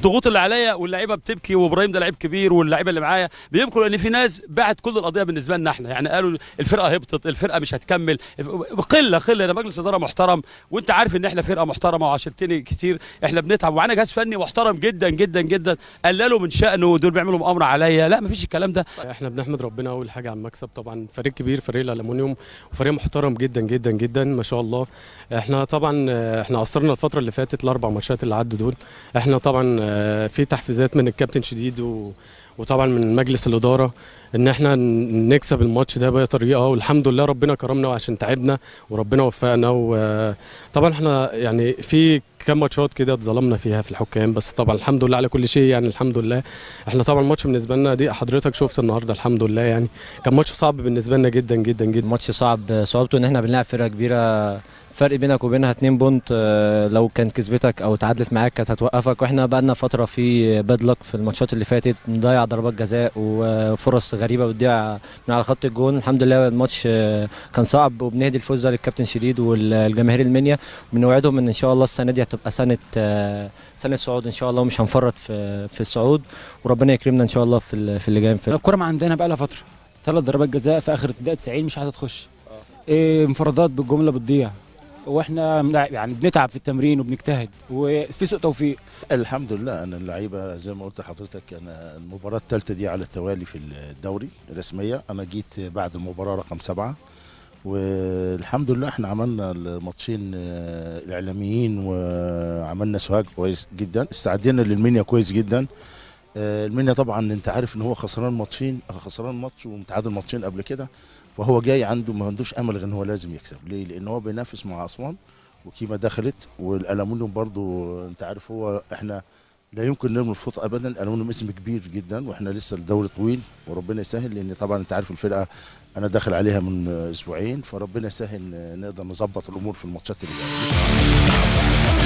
الضغوط اللي عليا واللعيبه بتبكي وابراهيم ده لعيب كبير واللعيبه اللي معايا بيبكوا لان في ناس باعت كل القضيه بالنسبه لنا احنا يعني قالوا الفرقه هبطت الفرقه مش هتكمل قله قله انا مجلس اداره محترم وانت عارف ان احنا فرقه محترمه وعاشرتني كتير احنا بنتعب ومعانا جهاز فني محترم جدا جدا جدا قللوا من شانه دول بيعملوا مؤامره عليا لا مفيش الكلام ده احنا بنحمد ربنا اول حاجه على المكسب طبعا فريق كبير فريق الالومنيوم وفريق محترم جدا جدا جدا ما شاء الله احنا طبعا احنا قصرنا الفتره اللي فاتت الاربع ماتشات اللي عدوا دول احنا طبعا في تحفيزات من الكابتن شديد و وطبعا من مجلس الاداره ان احنا نكسب الماتش ده باي طريقه والحمد لله ربنا كرمنا وعشان تعبنا وربنا وفقنا وطبعا احنا يعني في كام ماتشات كده اتظلمنا فيها في الحكام بس طبعا الحمد لله على كل شيء يعني الحمد لله احنا طبعا الماتش بالنسبه لنا دي حضرتك شفت النهارده الحمد لله يعني كان ماتش صعب بالنسبه لنا جدا جدا جدا ماتش صعب صعوبته ان احنا بنلعب فرقه كبيره فرق بينك وبينها 2 بونت لو كانت كسبتك او تعادلت معاك كانت هتوقفك واحنا بقى لنا فتره في باد لك في الماتشات اللي فاتت نضيع بتضيع ضربات جزاء وفرص غريبه بتضيع من على خط الجون الحمد لله الماتش كان صعب وبنهدي الفوز ده للكابتن شديد والجماهير المنيا بنوعدهم ان ان شاء الله السنه دي هتبقى سنه سنه صعود ان شاء الله ومش هنفرط في في الصعود وربنا يكرمنا ان شاء الله في في اللي جاي الكوره ما عندنا بقى لها فتره ثلاث ضربات جزاء في اخر الدقيقه 90 مش هتخش آه. إيه انفرادات بالجمله بتضيع واحنا يعني بنتعب في التمرين وبنجتهد وفي سوء توفيق الحمد لله انا اللعيبه زي ما قلت لحضرتك انا المباراه الثالثه دي على التوالي في الدوري الرسميه انا جيت بعد المباراه رقم سبعه والحمد لله احنا عملنا الماتشين الاعلاميين آه، وعملنا سوهاج كويس جدا استعدينا للمنيا كويس جدا آه، المنيا طبعا انت عارف ان هو خسران ماتشين خسران ماتش ومتعادل ماتشين قبل كده فهو جاي عنده ما عندوش امل غير ان هو لازم يكسب ليه؟ لان هو بينافس مع اسوان وكيما دخلت والالومنيوم برضو انت عارف هو احنا لا يمكن نرمي الفوط ابدا الالومنيوم اسم كبير جدا واحنا لسه الدوري طويل وربنا يسهل لان طبعا انت عارف الفرقه انا داخل عليها من اسبوعين فربنا يسهل نقدر نظبط الامور في الماتشات اللي جايه